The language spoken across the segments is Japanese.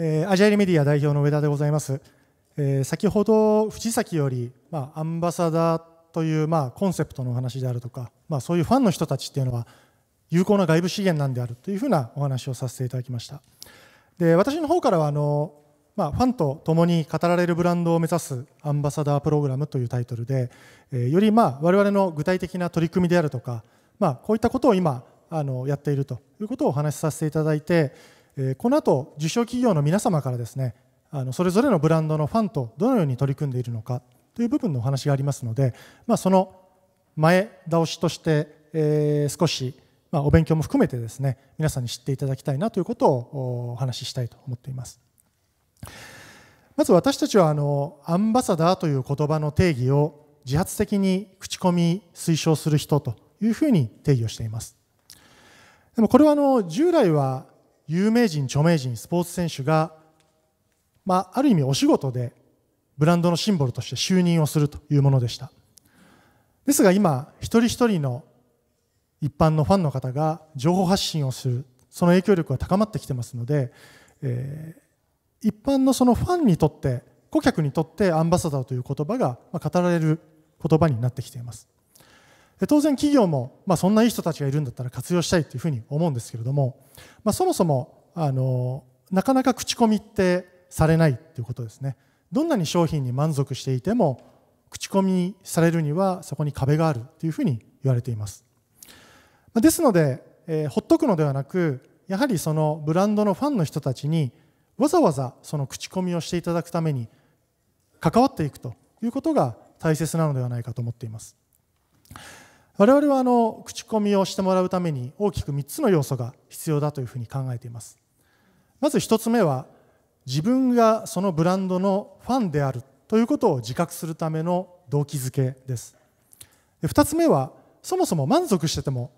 えー、アジャイルメディア代表の上田でございます、えー、先ほど藤崎より、まあ、アンバサダーという、まあ、コンセプトのお話であるとか、まあ、そういうファンの人たちっていうのは有効な外部資源なんであるというふうなお話をさせていただきましたで私の方からはあの、まあ、ファンと共に語られるブランドを目指すアンバサダープログラムというタイトルで、えー、よりまあ我々の具体的な取り組みであるとか、まあ、こういったことを今あのやっているということをお話しさせていただいてえこの後受賞企業の皆様からですねあのそれぞれのブランドのファンとどのように取り組んでいるのかという部分のお話がありますので、まあ、その前倒しとして、えー、少し、まあ、お勉強も含めてですね皆さんに知っていただきたいなということをお話ししたいと思っていますまず私たちはあのアンバサダーという言葉の定義を自発的に口コミ推奨する人というふうに定義をしていますでもこれはあの従来は有名人、著名人、スポーツ選手が、まあ、ある意味お仕事でブランドのシンボルとして就任をするというものでした。ですが今、一人一人の一般のファンの方が情報発信をする、その影響力が高まってきてますので、えー、一般のそのファンにとって、顧客にとってアンバサダーという言葉が語られる言葉になってきています。当然企業も、まあ、そんないい人たちがいるんだったら活用したいというふうに思うんですけれども、まあ、そもそもあのなかなか口コミってされないということですねどんなに商品に満足していても口コミされるにはそこに壁があるというふうに言われていますですので、えー、ほっとくのではなくやはりそのブランドのファンの人たちにわざわざその口コミをしていただくために関わっていくということが大切なのではないかと思っています。我々はあの口コミをしてもらうために大きく3つの要素が必要だというふうに考えていますまず1つ目は自分がそのブランドのファンであるということを自覚するための動機づけです2つ目はそもそも満足してても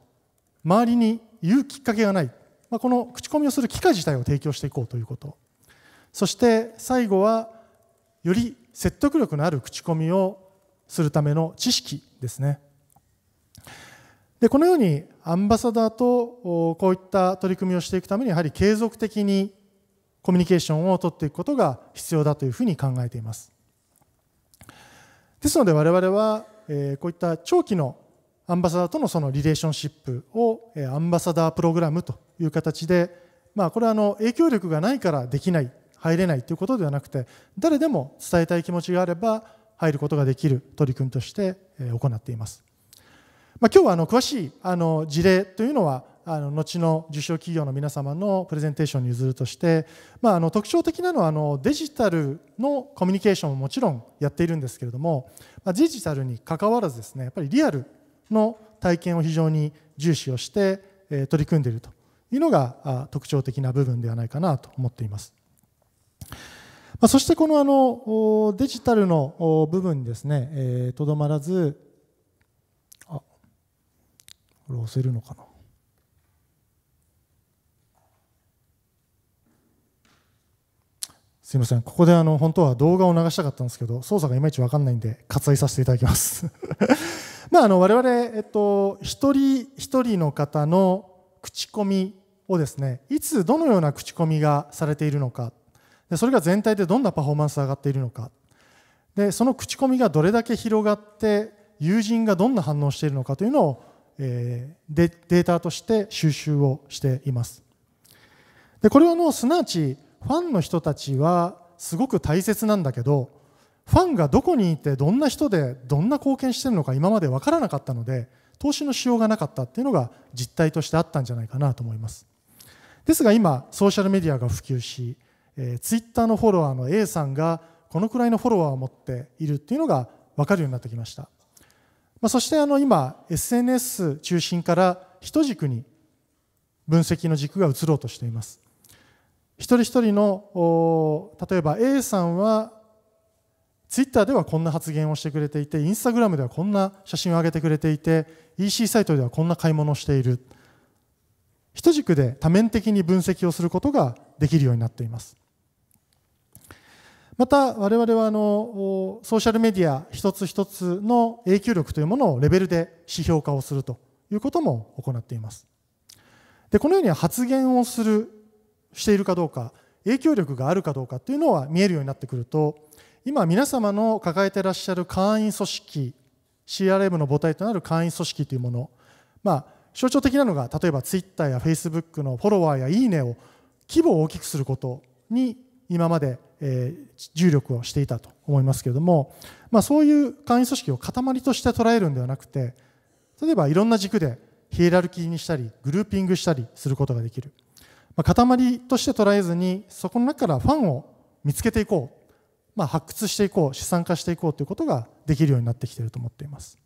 周りに言うきっかけがない、まあ、この口コミをする機会自体を提供していこうということそして最後はより説得力のある口コミをするための知識ですねでこのようにアンバサダーとこういった取り組みをしていくためにやはり継続的にコミュニケーションをとっていくことが必要だというふうに考えていますですので我々はこういった長期のアンバサダーとのそのリレーションシップをアンバサダープログラムという形で、まあ、これはあの影響力がないからできない入れないということではなくて誰でも伝えたい気持ちがあれば入ることができる取り組みとして行っていますまあ、今日はあの詳しいあの事例というのはあの後の受賞企業の皆様のプレゼンテーションに譲るとして、まあ、あの特徴的なのはあのデジタルのコミュニケーションももちろんやっているんですけれども、まあ、デジタルにかかわらずですねやっぱりリアルの体験を非常に重視をして、え取り組んでいるというのが特徴的な部分ではないかなと思っています。まあ、そしてこのあのデジタルの部分にですねとど、まらずこれ押せるのかなすいませんここであの本当は動画を流したかったんですけど操作がいまいち分かんないんで割愛させていただきます まああの我々、えっと、一人一人の方の口コミをですねいつどのような口コミがされているのかでそれが全体でどんなパフォーマンスが上がっているのかでその口コミがどれだけ広がって友人がどんな反応しているのかというのをえデータとして収集をしていますでこれはのすなわちファンの人たちはすごく大切なんだけどファンがどこにいてどんな人でどんな貢献してるのか今まで分からなかったので投資のしようがなかったっていうのが実態としてあったんじゃないかなと思いますですが今ソーシャルメディアが普及し、えー、Twitter のフォロワーの A さんがこのくらいのフォロワーを持っているっていうのが分かるようになってきましたまあ、そしてあの今 SNS 中心から一軸に分析の軸が移ろうとしています一人一人の例えば A さんはツイッターではこんな発言をしてくれていてインスタグラムではこんな写真を上げてくれていて EC サイトではこんな買い物をしている一軸で多面的に分析をすることができるようになっていますまた我々はあのソーシャルメディア一つ一つの影響力というものをレベルで指標化をするということも行っていますでこのように発言をするしているかどうか影響力があるかどうかというのは見えるようになってくると今皆様の抱えてらっしゃる会員組織 CRM の母体となる会員組織というものまあ象徴的なのが例えば Twitter や Facebook のフォロワーやいいねを規模を大きくすることに今までえ重力をしていたと思いますけれども、まあ、そういう簡易組織を塊として捉えるんではなくて例えばいろんな軸でヒエラルキーにしたりグルーピングしたりすることができる、まあ、塊として捉えずにそこの中からファンを見つけていこう、まあ、発掘していこう資産化していこうということができるようになってきていると思っています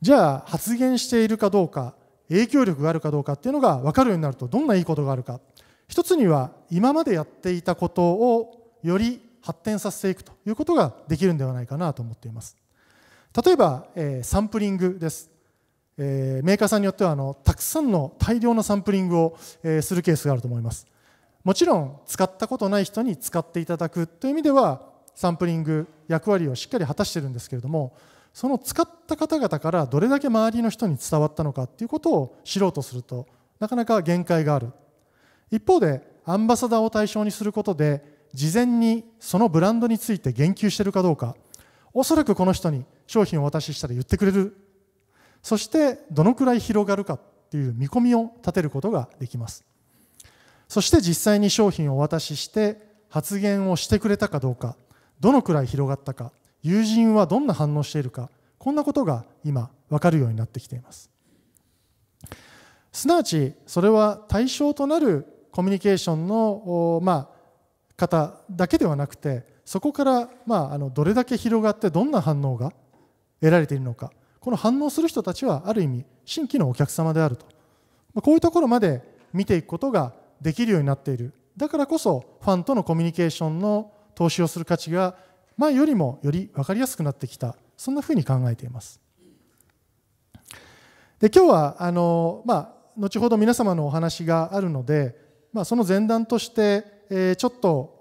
じゃあ発言しているかどうか影響力があるかどうかっていうのが分かるようになるとどんないいことがあるか一つには今までやっていたことをより発展させていくということができるんではないかなと思っています例えば、えサンプリングです、えメーカーさんによってはあのたくさんの大量のサンプリングを、えするケースがあると思いますもちろん使ったことない人に使っていただくという意味ではサンプリング役割をしっかり果たしてるんですけれどもその使った方々からどれだけ周りの人に伝わったのかっていうことを知ろうとするとなかなか限界がある一方でアンバサダーを対象にすることで事前にそのブランドについて言及しているかどうかおそらくこの人に商品をお渡ししたら言ってくれるそしてどのくらい広がるかっていう見込みを立てることができますそして実際に商品をお渡しして発言をしてくれたかどうかどのくらい広がったか友人はどんな反応しているかこんなことが今分かるようになってきていますすなわちそれは対象となるコミュニケーションの、まあ、方だけではなくてそこから、まあ、あのどれだけ広がってどんな反応が得られているのかこの反応する人たちはある意味新規のお客様であると、まあ、こういうところまで見ていくことができるようになっているだからこそファンとのコミュニケーションの投資をする価値が前よりもより分かりやすくなってきたそんなふうに考えていますで今日はあの、まあ、後ほど皆様のお話があるのでまあ、その前段として、えちょっと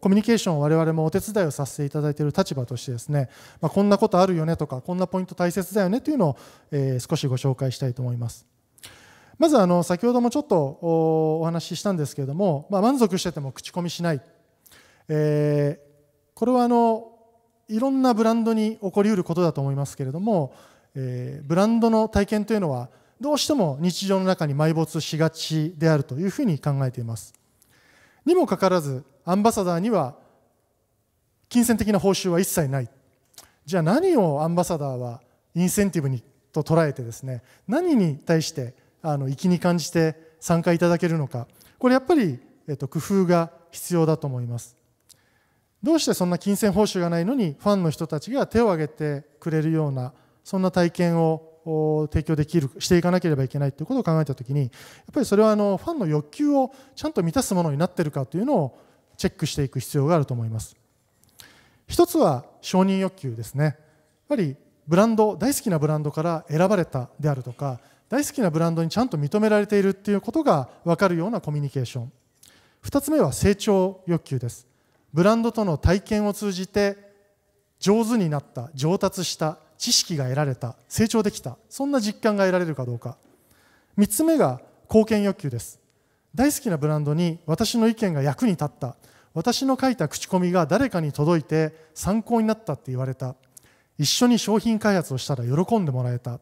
コミュニケーションを我々もお手伝いをさせていただいている立場としてですね、まあ、こんなことあるよねとかこんなポイント大切だよねというのを、え少しご紹介したいと思います。まずあの先ほどもちょっとお話ししたんですけれども、まあ、満足してても口コミしない、えこれはあのいろんなブランドに起こりうることだと思いますけれども、えブランドの体験というのはどうしても日常の中に埋没しがちであるというふうに考えています。にもかかわらずアンバサダーには金銭的な報酬は一切ないじゃあ何をアンバサダーはインセンティブにと捉えてですね何に対してあの粋に感じて参加いただけるのかこれやっぱり、えっと、工夫が必要だと思いますどうしてそんな金銭報酬がないのにファンの人たちが手を挙げてくれるようなそんな体験を提供できるしていかなければいけないということを考えたときにやっぱりそれはあのファンの欲求をちゃんと満たすものになっているかというのをチェックしていく必要があると思います一つは承認欲求ですねやっぱりブランド大好きなブランドから選ばれたであるとか大好きなブランドにちゃんと認められているっていうことが分かるようなコミュニケーション2つ目は成長欲求ですブランドとの体験を通じて上手になった上達した知識が得られた成長できたそんな実感が得られるかどうか3つ目が貢献欲求です大好きなブランドに私の意見が役に立った私の書いた口コミが誰かに届いて参考になったって言われた一緒に商品開発をしたら喜んでもらえた、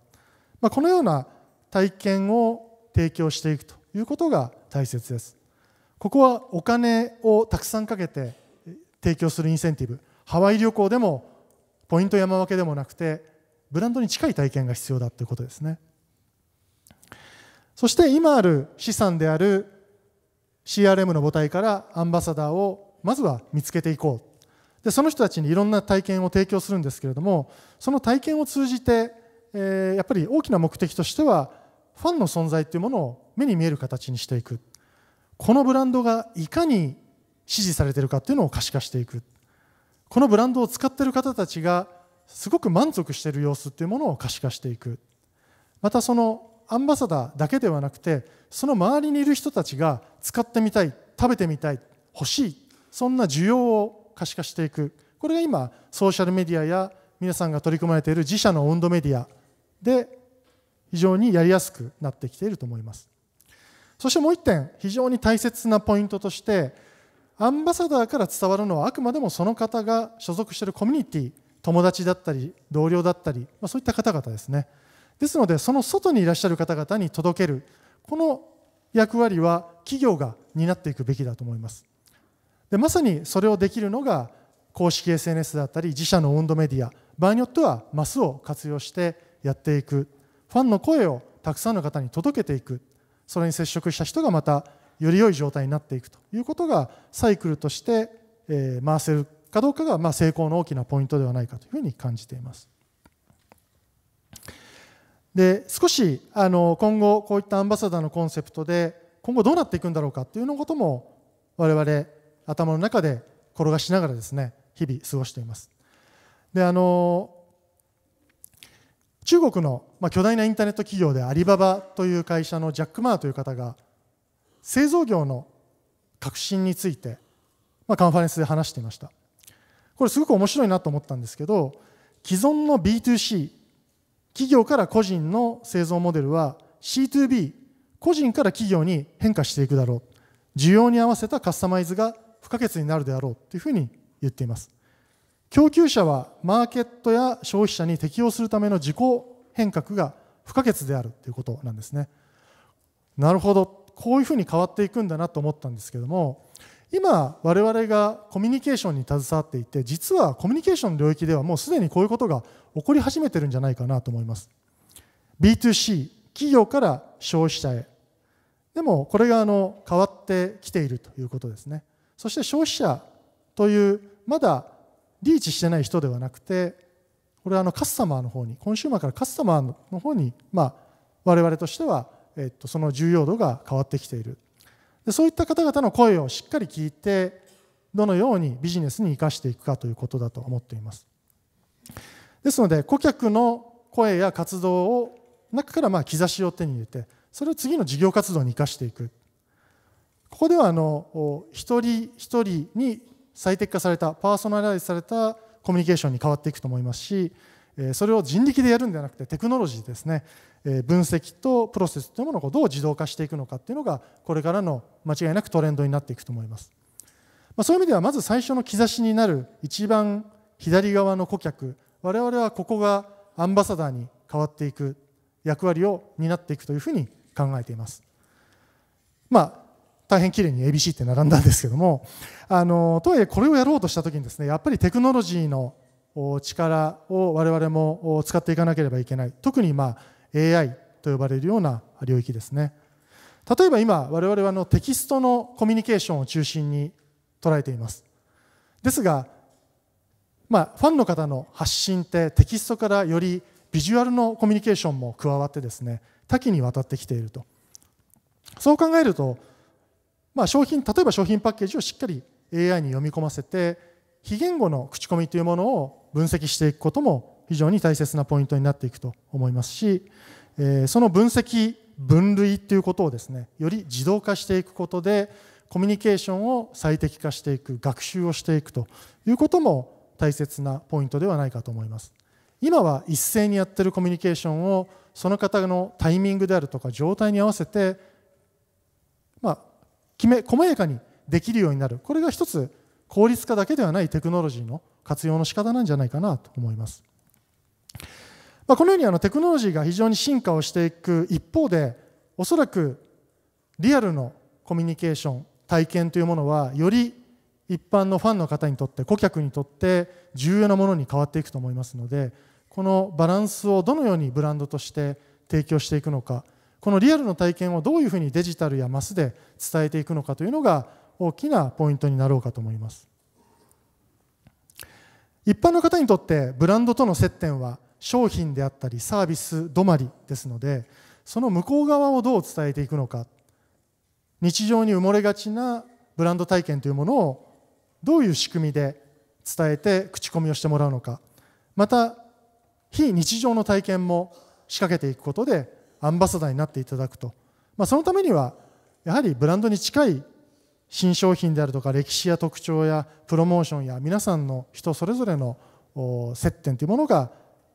まあ、このような体験を提供していくということが大切ですここはお金をたくさんかけて提供するインセンティブハワイ旅行でもポイント山分けでもなくてブランドに近い体験が必要だということですねそして今ある資産である CRM の母体からアンバサダーをまずは見つけていこうでその人たちにいろんな体験を提供するんですけれどもその体験を通じて、えー、やっぱり大きな目的としてはファンの存在というものを目に見える形にしていくこのブランドがいかに支持されているかというのを可視化していくこのブランドを使っている方たちがすごく満足している様子というものを可視化していくまたそのアンバサダーだけではなくてその周りにいる人たちが使ってみたい食べてみたい欲しいそんな需要を可視化していくこれが今ソーシャルメディアや皆さんが取り組まれている自社の温度メディアで非常にやりやすくなってきていると思いますそしてもう1点非常に大切なポイントとしてアンバサダーから伝わるのはあくまでもその方が所属しているコミュニティ友達だったり同僚だったり、まあ、そういった方々ですねですのでその外にいらっしゃる方々に届けるこの役割は企業が担っていくべきだと思いますでまさにそれをできるのが公式 SNS だったり自社の温度メディア場合によってはマスを活用してやっていくファンの声をたくさんの方に届けていくそれに接触した人がまたより良い状態になっていくということがサイクルとして回せるかどうかがま成功の大きなポイントではないかというふうに感じています。で少しあの今後こういったアンバサダーのコンセプトで今後どうなっていくんだろうかというのことも我々頭の中で転がしながらですね日々過ごしていますであの中国の、まあ、巨大なインターネット企業でアリババという会社のジャック・マーという方が製造業の革新について、まあ、カンファレンスで話していましたこれすごく面白いなと思ったんですけど既存の B2C 企業から個人の製造モデルは C2B 個人から企業に変化していくだろう需要に合わせたカスタマイズが不可欠になるであろうというふうに言っています供給者はマーケットや消費者に適応するための自己変革が不可欠であるということなんですねなるほどこういうふうに変わっていくんだなと思ったんですけども今我々がコミュニケーションに携わっていて実はコミュニケーションの領域ではもうすでにこういうことが起こり始めてるんじゃないかなと思います B2C 企業から消費者へでもこれがあの変わってきているということですねそして消費者というまだリーチしてない人ではなくてこれはあのカスタマーの方にコンシューマーからカスタマーの方にまあ我々としてはえっと、その重要度が変わってきているでそういった方々の声をしっかり聞いてどのようにビジネスに生かしていくかということだと思っていますですので顧客の声や活動を中からまあ兆しを手に入れてそれを次の事業活動に生かしていくここではあの一人一人に最適化されたパーソナライズされたコミュニケーションに変わっていくと思いますしそれを人力でやるんではなくてテクノロジーですね分析とプロセスというものをどう自動化していくのかというのがこれからの間違いなくトレンドになっていくと思います、まあ、そういう意味ではまず最初の兆しになる一番左側の顧客我々はここがアンバサダーに変わっていく役割を担っていくというふうに考えていますまあ大変綺麗に ABC って並んだんですけどもあのとはいえこれをやろうとした時にですねやっぱりテクノロジーの力を我々も使っていかなければいけない特にま AI と呼ばれるような領域ですね例えば今我々はのテキストのコミュニケーションを中心に捉えていますですが、まあ、ファンの方の発信ってテキストからよりビジュアルのコミュニケーションも加わってですね多岐にわたってきているとそう考えると、まあ、商品例えば商品パッケージをしっかり AI に読み込ませて非言語の口コミというものを分析していくことも非常に大切なポイントになっていくと思いますし、えその分析分類っていうことをですねより自動化していくことでコミュニケーションを最適化していく学習をしていくということも大切なポイントではないかと思います今は一斉にやってるコミュニケーションをその方のタイミングであるとか状態に合わせてまあきめ細やかにできるようになるこれが一つ効率化だけではないテクノロジーの活用の仕方なんじゃないかなと思います。まあ、このようにあのテクノロジーが非常に進化をしていく一方でおそらくリアルのコミュニケーション体験というものはより一般のファンの方にとって顧客にとって重要なものに変わっていくと思いますのでこのバランスをどのようにブランドとして提供していくのかこのリアルの体験をどういうふうにデジタルやマスで伝えていくのかというのが大きなポイントになろうかと思います。一般の方にとってブランドとの接点は商品であったりサービス止まりですのでその向こう側をどう伝えていくのか日常に埋もれがちなブランド体験というものをどういう仕組みで伝えて口コミをしてもらうのかまた非日常の体験も仕掛けていくことでアンバサダーになっていただくと、まあ、そのためにはやはりブランドに近い新商品であるとか歴史や特徴やプロモーションや皆さんの人それぞれの接点というものが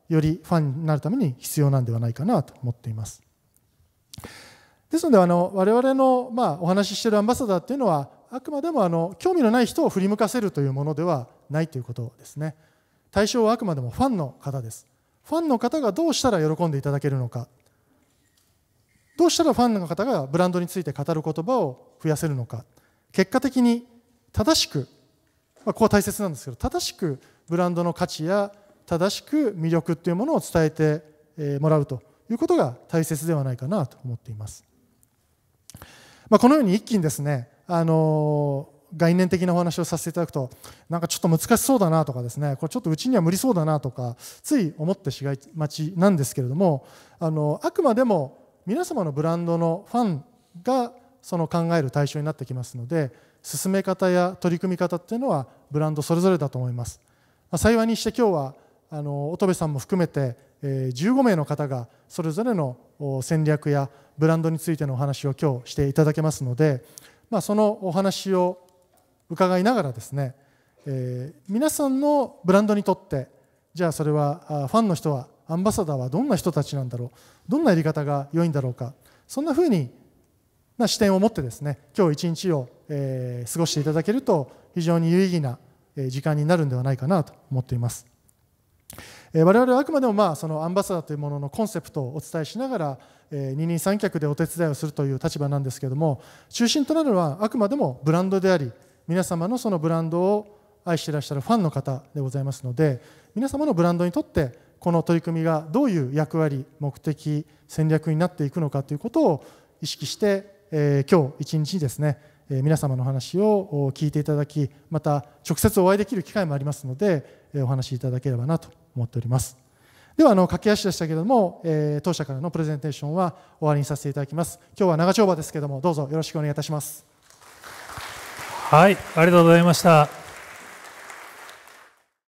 よりファンになるために必要なんではないかなと思っています。ですのであの我々のまあお話ししているアンバサダーっていうのはあくまでもあの興味のない人を振り向かせるというものではないということですね。対象はあくまでもファンの方です。ファンの方がどうしたら喜んでいただけるのかどうしたらファンの方がブランドについて語る言葉を増やせるのか結果的に正しく、まあ、ここは大切なんですけど正しくブランドの価値や正しく魅力っていうものを伝えてもらうということが大切ではないかなと思っています。まあ、このように一気にですね、あの概念的なお話をさせていただくとなんかちょっと難しそうだなとかですねこれちょっとうちには無理そうだなとかつい思ってしがいまちなんですけれどもあのあくまでも皆様のブランドのファンがその考える対象になってきますので進め方や取り組み方っていうのはブランドそれぞれだと思います、まあ、幸いにして今日はあの乙部さんも含めて、え15名の方がそれぞれの戦略やブランドについてのお話を今日していただけますので、まあ、そのお話を伺いながらですね、えー、皆さんのブランドにとってじゃあそれはファンの人はアンバサダーはどんな人たちなんだろうどんなやり方が良いんだろうかそんなふうにな視点を持ってですね今日一日を、えー、過ごしていただけると非常に有意義な時間になるんではないかなと思っています。えー、我々はあくまでもまあそのアンバサダーというもののコンセプトをお伝えしながら、えー、二人三脚でお手伝いをするという立場なんですけれども中心となるのはあくまでもブランドであり皆様のそのブランドを愛していらっしゃるファンの方でございますので皆様のブランドにとってこの取り組みがどういう役割目的戦略になっていくのかということを意識してえー、今日一日ですね、えー、皆様のお話を聞いていただきまた直接お会いできる機会もありますので、えー、お話しいただければなと思っておりますではあの駆け足でしたけれども、えー、当社からのプレゼンテーションは終わりにさせていただきます今日は長丁場ですけどもどうぞよろしくお願いいたしますはいありがとうございました